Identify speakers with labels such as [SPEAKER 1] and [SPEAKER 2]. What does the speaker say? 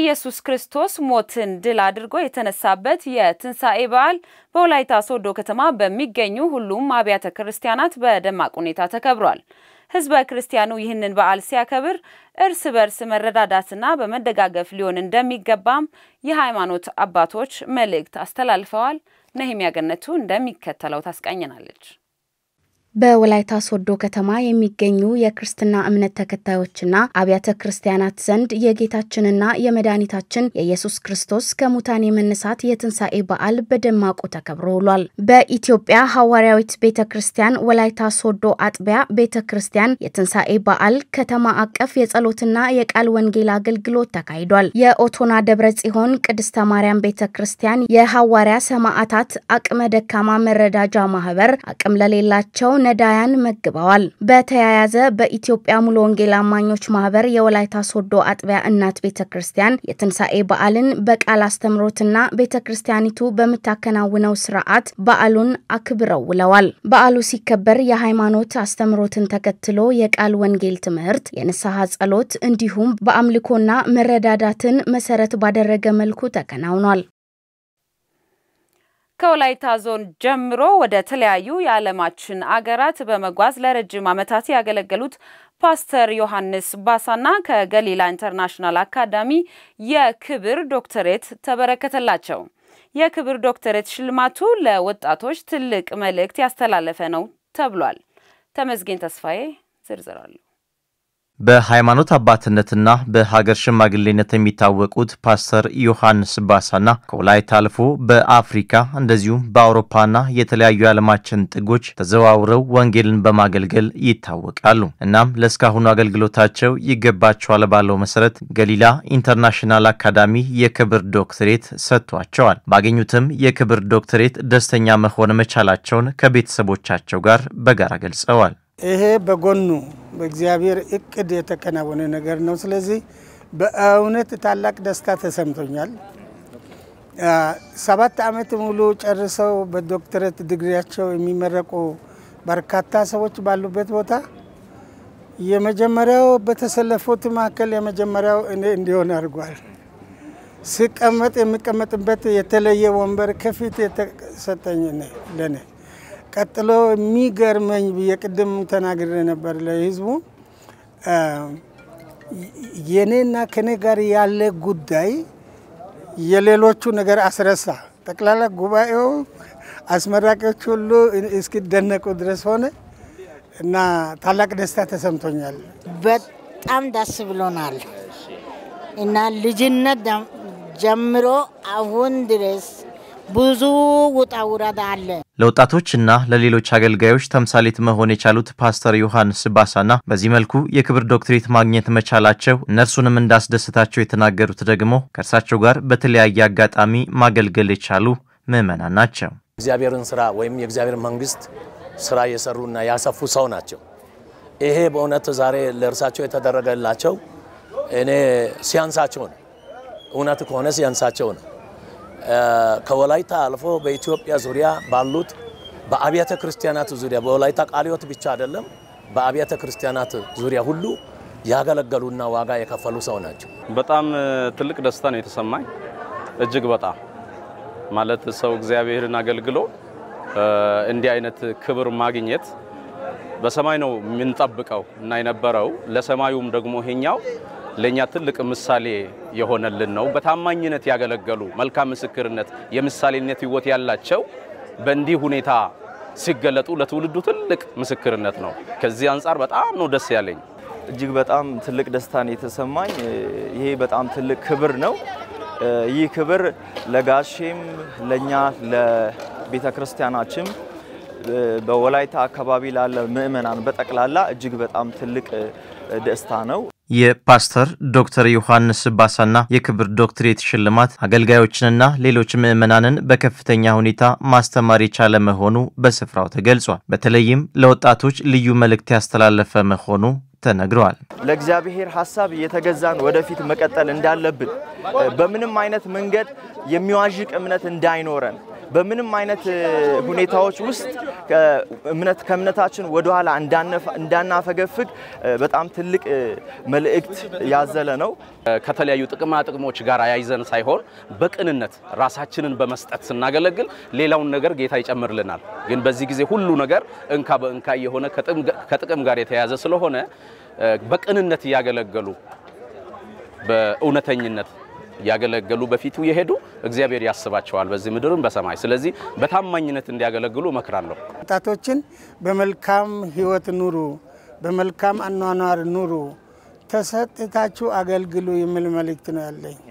[SPEAKER 1] ኢየሱስ ክርስቶስ ሞትን ድል አድርጎ የተነሳበት የትንሣኤ በዓል በወላይታ ሶዶ ከተማ በሚገኙ ሁሉም አብያተ ክርስቲያናት በደማቅ ሁኔታ ተከብሯል። ህዝበ ክርስቲያኑ ይህንን በዓል ሲያከብር እርስ በርስ መረዳዳትና በመደጋገፍ ሊሆን እንደሚገባም የሃይማኖት አባቶች መልእክት አስተላልፈዋል። ነህም ያገነቱ እንደሚከተለው ታስቃኘናለች።
[SPEAKER 2] በወላይታ ሶዶ ከተማ የሚገኙ የክርስትና እምነት ተከታዮችና አብያተ ክርስቲያናት ዘንድ የጌታችንና የመድኃኒታችን የኢየሱስ ክርስቶስ ከሙታን የመነሳት የትንሣኤ በዓል በደማቁ ተከብሮ ውሏል። በኢትዮጵያ ሐዋርያዊት ቤተ ክርስቲያን ወላይታ ሶዶ አጥቢያ ቤተ ክርስቲያን የትንሣኤ በዓል ከተማ አቀፍ የጸሎትና የቃል ወንጌል አገልግሎት ተካሂዷል። የኦቶና ደብረ ጽዮን ቅድስተ ማርያም ቤተ ክርስቲያን የሐዋርያ ሰማዕታት አቅመ ደካማ መረዳጃ ማህበር አቅም ለሌላቸው ነዳያን መግበዋል። በተያያዘ በኢትዮጵያ ሙሉ ወንጌል አማኞች ማህበር የወላይታ ሶዶ አጥቢያ እናት ቤተ ክርስቲያን የትንሣኤ በዓልን በቃል አስተምሮትና ቤተ ክርስቲያኒቱ በምታከናውነው ስርዓት በዓሉን አክብረው ውለዋል። በዓሉ ሲከበር የሃይማኖት አስተምሮትን ተከትሎ የቃል ወንጌል ትምህርት፣ የንስሐ ጸሎት እንዲሁም በአምልኮና መረዳዳትን መሰረት ባደረገ መልኩ ተከናውኗል።
[SPEAKER 1] ከወላይታ ዞን ጀምሮ ወደ ተለያዩ የዓለማችን አገራት በመጓዝ ለረጅም ዓመታት ያገለገሉት ፓስተር ዮሐንስ ባሳና ከገሊላ ኢንተርናሽናል አካዳሚ የክብር ዶክተሬት ተበረከተላቸው። የክብር ዶክተሬት ሽልማቱ ለወጣቶች ትልቅ መልእክት ያስተላለፈ ነው ተብሏል። ተመስገን ተስፋዬ ዝርዝራለሁ።
[SPEAKER 3] በሃይማኖት አባትነትና በሀገር ሽማግሌነት የሚታወቁት ፓስተር ዮሐንስ ባሳና ከወላይታ አልፎ በአፍሪካ እንደዚሁም በአውሮፓና የተለያዩ የዓለማችን ጥጎች ተዘዋውረው ወንጌልን በማገልገል ይታወቃሉ። እናም ለእስካሁኑ አገልግሎታቸው ይገባቸዋል ባለው መሰረት ገሊላ ኢንተርናሽናል አካዳሚ የክብር ዶክትሬት ሰጥቷቸዋል። ባገኙትም የክብር ዶክትሬት ደስተኛ መሆን መቻላቸውን ከቤተሰቦቻቸው ጋር በጋራ ገልጸዋል።
[SPEAKER 4] ይሄ በጎኑ በእግዚአብሔር እቅድ የተከናወነ ነገር ነው። ስለዚህ በእውነት ታላቅ ደስታ ተሰምቶኛል። ሰባት ዓመት ሙሉ ጨርሰው በዶክተረት ድግሪያቸው የሚመረቁ በርካታ ሰዎች ባሉበት ቦታ የመጀመሪያው በተሰለፉት መካከል የመጀመሪያው እኔ እንዲሆን አድርጓል። ስቀመጥ የሚቀመጥበት የተለየ ወንበር ከፊት የተሰጠኝ ለኔ ቀጥሎ የሚገርመኝ የቅድም ቅድም ተናግሬ ነበር ለህዝቡ የኔና ከኔ ጋር ያለ ጉዳይ የሌሎቹ ነገር አስረሳ። ጠቅላላ ጉባኤው አስመራቂዎች ሁሉ እስኪደነቁ ድረስ ሆነ እና ታላቅ ደስታ ተሰምቶኛል። በጣም ደስ ብሎናል እና ልጅነት ጀምሮ አሁን ድረስ ብዙ ውጣ ውረድ አለ።
[SPEAKER 3] ለወጣቶችና ለሌሎች አገልጋዮች ተምሳሌት መሆን የቻሉት ፓስተር ዮሐንስ ባሳና በዚህ መልኩ የክብር ዶክትሬት ማግኘት መቻላቸው እነርሱንም እንዳስደስታቸው የተናገሩት ደግሞ ከእርሳቸው ጋር በተለያየ አጋጣሚ ማገልገል የቻሉ ምዕመናን ናቸው።
[SPEAKER 5] እግዚአብሔርን ስራ ወይም የእግዚአብሔር መንግስት ስራ የሰሩና ያሰፉ ሰው ናቸው። ይሄ በእውነት ዛሬ ለእርሳቸው የተደረገላቸው እኔ ሲያንሳቸው ነው። እውነት ከሆነ ሲያንሳቸው ነው። ከወላይታ አልፎ በኢትዮጵያ ዙሪያ ባሉት በአብያተ ክርስቲያናት ዙሪያ በወላይታ ቃሊዮት ብቻ አይደለም፣ በአብያተ ክርስቲያናት ዙሪያ ሁሉ ያገለገሉና ዋጋ የከፈሉ ሰው ናቸው። በጣም ትልቅ ደስታ ነው የተሰማኝ። እጅግ በጣም ማለት ሰው እግዚአብሔርን አገልግሎ እንዲህ አይነት ክብር ማግኘት በሰማይ ነው የምንጠብቀው እና የነበረው ለሰማዩም ደግሞ ይሄኛው ለእኛ ትልቅ ምሳሌ የሆነልን ነው። በታማኝነት ያገለገሉ መልካም ምስክርነት፣ የምሳሌነት ህይወት ያላቸው በእንዲህ ሁኔታ ሲገለጡ ለትውልዱ ትልቅ ምስክርነት ነው።
[SPEAKER 3] ከዚህ አንጻር በጣም ነው ደስ ያለኝ። እጅግ በጣም ትልቅ ደስታን የተሰማኝ ይሄ በጣም ትልቅ ክብር ነው። ይህ ክብር ለጋሼም ለእኛ ለቤተ ክርስቲያናችን በወላይታ አካባቢ ላለ ምእመናን በጠቅላላ እጅግ በጣም ትልቅ ደስታ ነው። የፓስተር ዶክተር ዮሐንስ ባሳና የክብር ዶክትሬት ሽልማት አገልጋዮችንና ሌሎች ምዕመናንን በከፍተኛ ሁኔታ ማስተማር የቻለ መሆኑ በስፍራው ተገልጿል። በተለይም ለወጣቶች ልዩ መልእክት ያስተላለፈ መሆኑ ተነግረዋል። ለእግዚአብሔር ሀሳብ እየተገዛን ወደፊት መቀጠል እንዳለብን፣ በምንም አይነት መንገድ የሚዋዥቅ እምነት እንዳይኖረን፣ በምንም አይነት ሁኔታዎች ውስጥ ከእምነታችን ወደኋላ እንዳናፈገፍግ በጣም ትልቅ መልእክት ያዘለ ነው።
[SPEAKER 5] ከተለያዩ ጥቅማ ጥቅሞች ጋር አያይዘን ሳይሆን በቅንነት ራሳችንን በመስጠት ስናገለግል ሌላውን ነገር ጌታ ይጨምርልናል። ግን በዚህ ጊዜ ሁሉ ነገር እንካ በእንካ የሆነ ከጥቅም ጋር የተያያዘ ስለሆነ በቅንነት እያገለገሉ በእውነተኝነት እያገለገሉ በፊቱ የሄዱ እግዚአብሔር ያስባቸዋል በዚህ ምድርም በሰማይ። ስለዚህ በታማኝነት እንዲያገለግሉ እመክራለሁ።
[SPEAKER 4] ወጣቶችን በመልካም ህይወት ኑሩ፣ በመልካም አኗኗር ኑሩ፣ ተሰጥታችሁ አገልግሉ የሚል መልእክት ነው ያለኝ።